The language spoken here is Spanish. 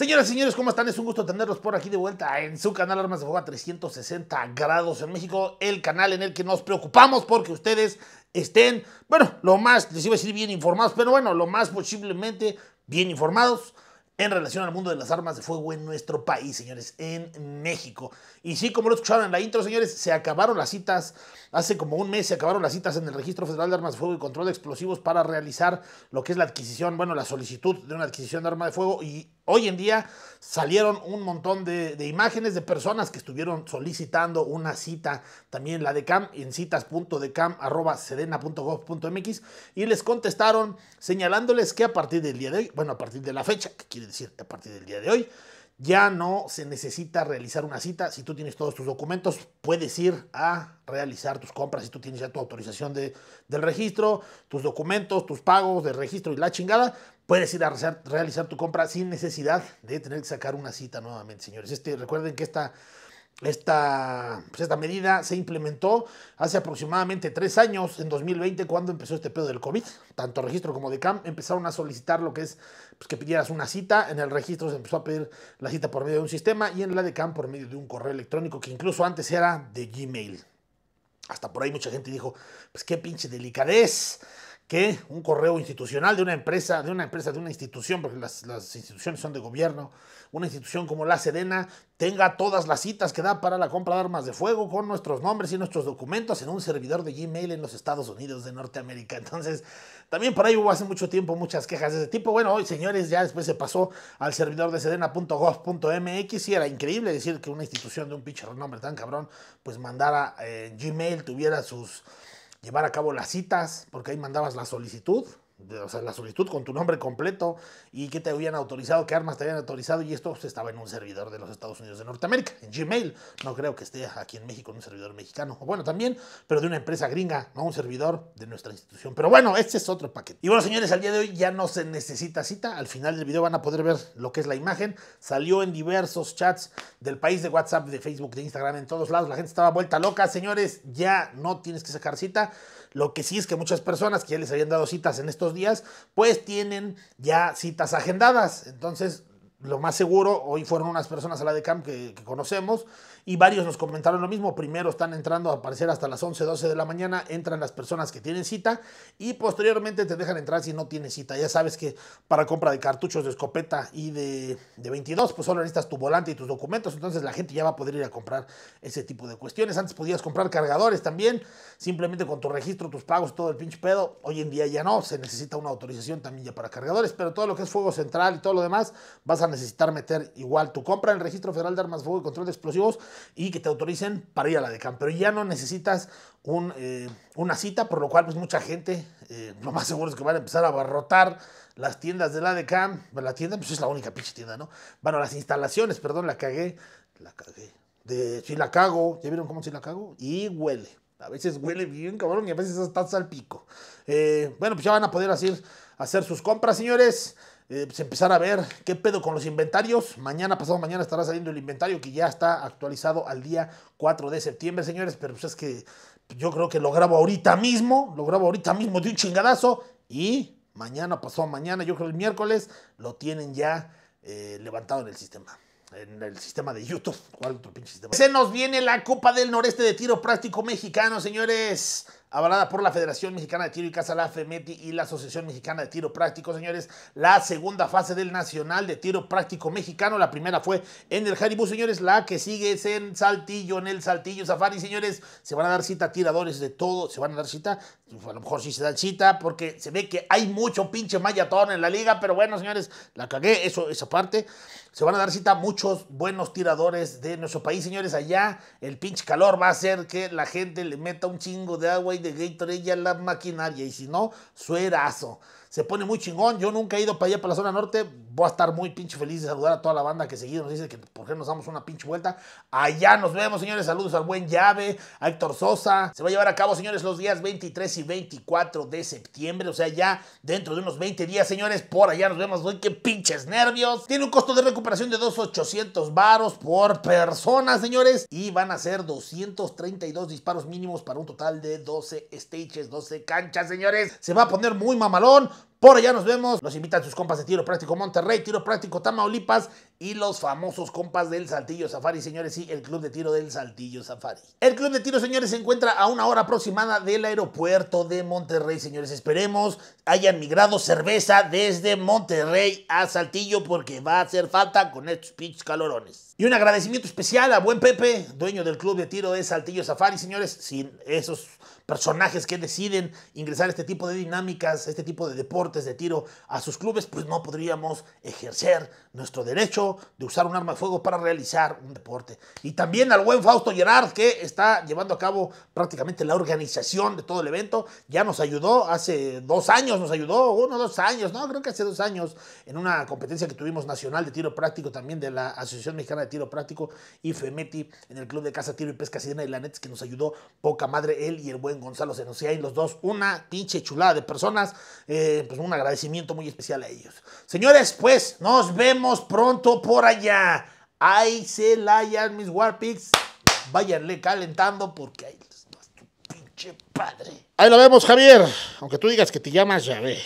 Señoras y señores, ¿cómo están? Es un gusto tenerlos por aquí de vuelta en su canal Armas de Fuego a 360 grados en México, el canal en el que nos preocupamos porque ustedes estén, bueno, lo más, les iba a decir bien informados, pero bueno, lo más posiblemente bien informados en relación al mundo de las armas de fuego en nuestro país, señores, en México. Y sí, como lo escucharon en la intro, señores, se acabaron las citas, hace como un mes se acabaron las citas en el Registro Federal de Armas de Fuego y Control de Explosivos para realizar lo que es la adquisición, bueno, la solicitud de una adquisición de arma de fuego y hoy en día salieron un montón de, imágenes de personas que estuvieron solicitando una cita, también la de CAM, en citas.decam.sedena.gov.mx y les contestaron señalándoles que a partir del día de hoy, bueno, a partir de la fecha, que quieren? decir, a partir del día de hoy ya no se necesita realizar una cita. Si tú tienes todos tus documentos, puedes ir a realizar tus compras. Si tú tienes ya tu autorización de, del registro, tus documentos, tus pagos de registro y la chingada, puedes ir a realizar, realizar tu compra sin necesidad de tener que sacar una cita nuevamente, señores. Este, recuerden que esta esta, pues, esta medida se implementó hace aproximadamente tres años, en 2020, cuando empezó este pedo del COVID. Tanto registro como de cam empezaron a solicitar lo que es pues, que pidieras una cita. En el registro se empezó a pedir la cita por medio de un sistema y en la de cam por medio de un correo electrónico que incluso antes era de Gmail. Hasta por ahí mucha gente dijo, pues qué pinche delicadez que un correo institucional de una empresa, de una empresa, de una institución, porque las, instituciones son de gobierno, una institución como la Sedena tenga todas las citas que da para la compra de armas de fuego con nuestros nombres y nuestros documentos en un servidor de Gmail en los Estados Unidos de Norteamérica. Entonces, también por ahí hubo hace mucho tiempo muchas quejas de ese tipo. Bueno, hoy señores, ya después se pasó al servidor de sedena.gov.mx y era increíble decir que una institución de un pinche renombre tan cabrón, pues mandara eh, Gmail, tuviera sus llevar a cabo las citas, porque ahí mandabas la solicitud o sea, la solicitud con tu nombre completo y que te habían autorizado, qué armas te habían autorizado y esto estaba en un servidor de los Estados Unidos de Norteamérica, en Gmail. No creo que esté aquí en México en un servidor mexicano. Bueno, también, pero de una empresa gringa, no un servidor de nuestra institución. Pero bueno, este es otro paquete. Y bueno, señores, al día de hoy ya no se necesita cita. Al final del video van a poder ver lo que es la imagen. Salió en diversos chats del país de WhatsApp, de Facebook, de Instagram, en todos lados. La gente estaba vuelta loca. Señores, ya no tienes que sacar cita. Lo que sí es que muchas personas que ya les habían dado citas en estos días, pues tienen ya citas agendadas. Entonces, lo más seguro, hoy fueron unas personas a la de camp que, conocemos y varios nos comentaron lo mismo. Primero están entrando a aparecer hasta las 11, 12 de la mañana, entran las personas que tienen cita y posteriormente te dejan entrar si no tienes cita. Ya sabes que para compra de cartuchos de escopeta y de, de 22, pues solo necesitas tu volante y tus documentos, entonces la gente ya va a poder ir a comprar ese tipo de cuestiones. Antes podías comprar cargadores también, simplemente con tu registro, tus pagos, todo el pinche pedo. Hoy en día ya no, se necesita una autorización también ya para cargadores, pero todo lo que es fuego central y todo lo demás, vas a necesitar meter igual tu compra en el Registro Federal de Armas de Fuego y Control de Explosivos y que te autoricen para ir a la DECAM. Pero ya no necesitas un, eh, una cita, por lo cual pues mucha gente, eh, lo más seguro es que van a empezar a abarrotar las tiendas de la DECAM. La tienda pues es la única pinche tienda, ¿no? Bueno, las instalaciones, perdón, la cagué. La cagué. De, si la cago, ¿ya vieron cómo si la cago? Y huele. A veces huele bien, cabrón, y a veces está salpico. Eh, bueno, pues ya van a poder hacer, hacer sus compras, señores. Eh, pues, empezar a ver qué pedo con los inventarios. Mañana, pasado mañana estará saliendo el inventario que ya está actualizado al día 4 de septiembre, señores. Pero pues es que yo creo que lo grabo ahorita mismo, lo grabo ahorita mismo de un chingadazo y mañana, pasado mañana, yo creo el miércoles, lo tienen ya eh, levantado en el sistema en el sistema de YouTube. ¿Cuál otro pinche sistema? Se nos viene la Copa del Noreste de Tiro Práctico Mexicano, señores avalada por la Federación Mexicana de Tiro y Caza, la FEMETI y la Asociación Mexicana de Tiro Práctico, señores. La segunda fase del Nacional de Tiro Práctico Mexicano, la primera fue en el Haribú señores. La que sigue es en Saltillo, en el Saltillo Safari, señores. Se van a dar cita tiradores de todo, se van a dar cita. A lo mejor sí se dan cita porque se ve que hay mucho pinche mayatón en la liga, pero bueno, señores, la cagué, eso, esa parte. Se van a dar cita muchos buenos tiradores de nuestro país, señores. Allá el pinche calor va a hacer que la gente le meta un chingo de agua y de Gatorade la maquinaria y si no, suerazo. Se pone muy chingón. Yo nunca he ido para allá, para la zona norte voy a estar muy pinche feliz de saludar a toda la banda que seguimos nos dice que por qué nos damos una pinche vuelta. Allá nos vemos, señores. Saludos al buen llave, a Héctor Sosa. Se va a llevar a cabo, señores, los días 23 y 24 de septiembre. O sea, ya dentro de unos 20 días, señores, por allá nos vemos. qué pinches nervios. Tiene un costo de recuperación de 2,800 varos por persona, señores. Y van a ser 232 disparos mínimos para un total de 12 stages, 12 canchas, señores. Se va a poner muy mamalón. Por allá nos vemos. Los invitan sus compas de Tiro Práctico Monterrey, Tiro Práctico Tamaulipas y los famosos compas del Saltillo Safari, señores. y el Club de Tiro del Saltillo Safari. El Club de Tiro, señores, se encuentra a una hora aproximada del aeropuerto de Monterrey, señores. Esperemos hayan migrado cerveza desde Monterrey a Saltillo porque va a hacer falta con estos pitch calorones. Y un agradecimiento especial a buen Pepe, dueño del Club de Tiro de Saltillo Safari, señores. Sin esos personajes que deciden ingresar a este tipo de dinámicas, este tipo de deportes de tiro a sus clubes, pues no podríamos ejercer nuestro derecho de usar un arma de fuego para realizar un deporte. Y también al buen Fausto Gerard, que está llevando a cabo prácticamente la organización de todo el evento, ya nos ayudó hace dos años, nos ayudó, uno, o dos años, no, creo que hace dos años, en una competencia que tuvimos nacional de tiro práctico, también de la Asociación Mexicana de Tiro Práctico y Femeti, en el Club de Casa Tiro y Pesca Sirena de la Nets, que nos ayudó poca madre él y el buen Gonzalo Senucía, y los dos, una pinche chulada de personas, eh, pues un agradecimiento muy especial a ellos. Señores, pues nos vemos pronto por allá. Ahí se layan mis Warpics. Váyanle calentando porque ahí está tu pinche padre. Ahí lo vemos, Javier. Aunque tú digas que te llamas, ya ve.